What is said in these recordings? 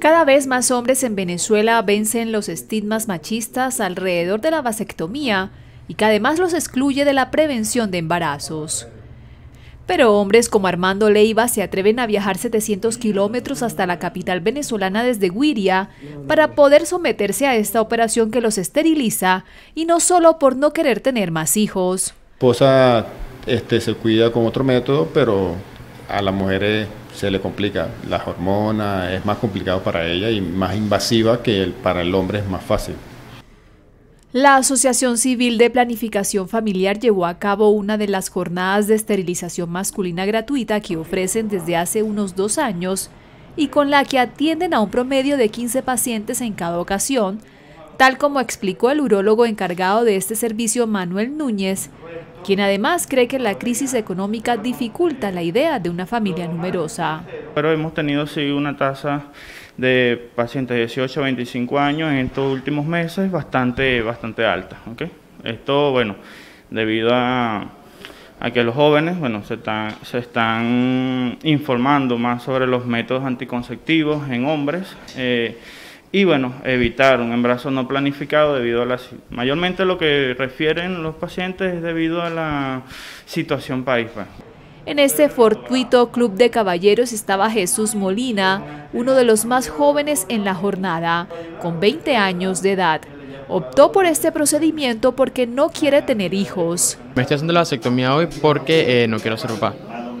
Cada vez más hombres en Venezuela vencen los estigmas machistas alrededor de la vasectomía y que además los excluye de la prevención de embarazos. Pero hombres como Armando Leiva se atreven a viajar 700 kilómetros hasta la capital venezolana desde Guiria para poder someterse a esta operación que los esteriliza y no solo por no querer tener más hijos. Posa este, se cuida con otro método, pero a las mujeres se le complica. Las hormonas es más complicado para ella y más invasiva que para el hombre es más fácil. La Asociación Civil de Planificación Familiar llevó a cabo una de las jornadas de esterilización masculina gratuita que ofrecen desde hace unos dos años y con la que atienden a un promedio de 15 pacientes en cada ocasión, tal como explicó el urólogo encargado de este servicio, Manuel Núñez, quien además cree que la crisis económica dificulta la idea de una familia numerosa. Pero hemos tenido sí una tasa de pacientes de 18 a 25 años en estos últimos meses bastante, bastante alta. Esto, bueno, debido a, que los jóvenes, bueno, se están, se están informando más sobre los métodos anticonceptivos en hombres. Eh, y bueno, evitar un embarazo no planificado debido a la... Mayormente lo que refieren los pacientes es debido a la situación país. Pues. En este fortuito club de caballeros estaba Jesús Molina, uno de los más jóvenes en la jornada, con 20 años de edad. Optó por este procedimiento porque no quiere tener hijos. Me estoy haciendo la vasectomía hoy porque eh, no quiero ser papá.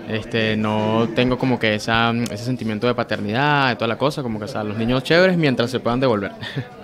Este, no tengo como que ese sentimiento de paternidad, de toda la cosa, como que los niños chéveres mientras se puedan devolver.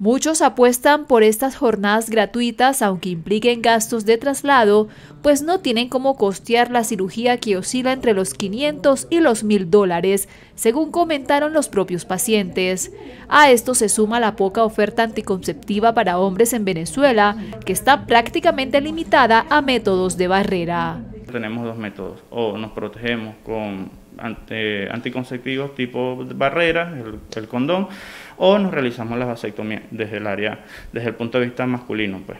Muchos apuestan por estas jornadas gratuitas, aunque impliquen gastos de traslado, pues no tienen cómo costear la cirugía que oscila entre los 500 y los 1000 dólares, según comentaron los propios pacientes. A esto se suma la poca oferta anticonceptiva para hombres en Venezuela, que está prácticamente limitada a métodos de barrera. Tenemos dos métodos, o nos protegemos con anticonceptivos tipo barrera, el, condón, o nos realizamos la vasectomía desde el área, desde el punto de vista masculino, pues.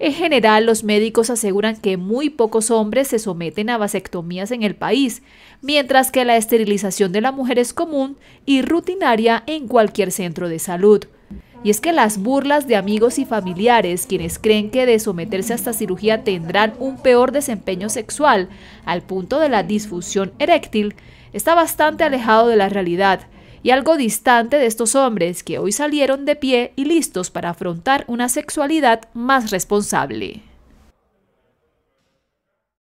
En general, los médicos aseguran que muy pocos hombres se someten a vasectomías en el país, mientras que la esterilización de la mujer es común y rutinaria en cualquier centro de salud. Y es que las burlas de amigos y familiares, quienes creen que de someterse a esta cirugía tendrán un peor desempeño sexual, al punto de la disfunción eréctil, está bastante alejado de la realidad y algo distante de estos hombres que hoy salieron de pie y listos para afrontar una sexualidad más responsable.